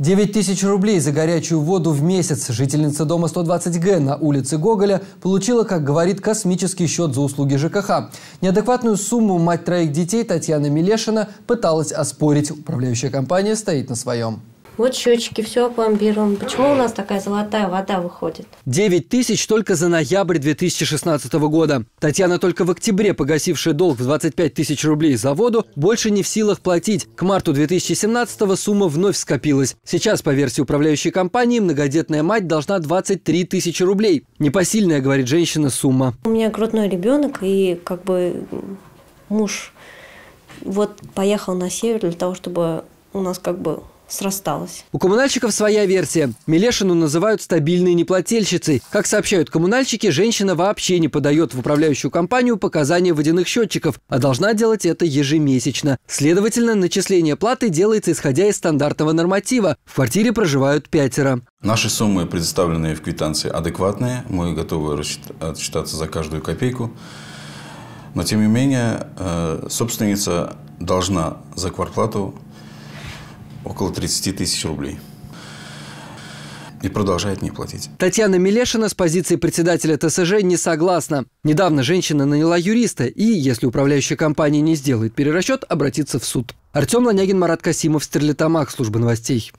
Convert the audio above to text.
9 тысяч рублей за горячую воду в месяц жительница дома 120Г на улице Гоголя получила, как говорит, космический счет за услуги ЖКХ. Неадекватную сумму мать троих детей Татьяна Милешина пыталась оспорить. Управляющая компания стоит на своем вот счетчики, все опломбировано. Почему у нас такая золотая вода выходит? 9 тысяч только за ноябрь 2016 года. Татьяна только в октябре, погасившая долг в 25 тысяч рублей за воду, больше не в силах платить. К марту 2017 сумма вновь скопилась. Сейчас, по версии управляющей компании, многодетная мать должна 23 тысячи рублей. Непосильная, говорит женщина, сумма. У меня грудной ребенок и как бы муж вот поехал на север для того, чтобы у нас как бы срасталось. У коммунальщиков своя версия. Милешину называют стабильной неплательщицей. Как сообщают коммунальщики, женщина вообще не подает в управляющую компанию показания водяных счетчиков, а должна делать это ежемесячно. Следовательно, начисление платы делается исходя из стандартного норматива. В квартире проживают пятеро. Наши суммы, предоставленные в квитанции, адекватные. Мы готовы отсчитаться за каждую копейку. Но, тем не менее, э, собственница должна за квартплату около 30 тысяч рублей и продолжает не платить. Татьяна Милешина с позиции председателя ТСЖ не согласна. Недавно женщина наняла юриста и, если управляющая компания не сделает перерасчет, обратится в суд. Артем Ланягин, Марат Касимов, Стерлитамак служба новостей.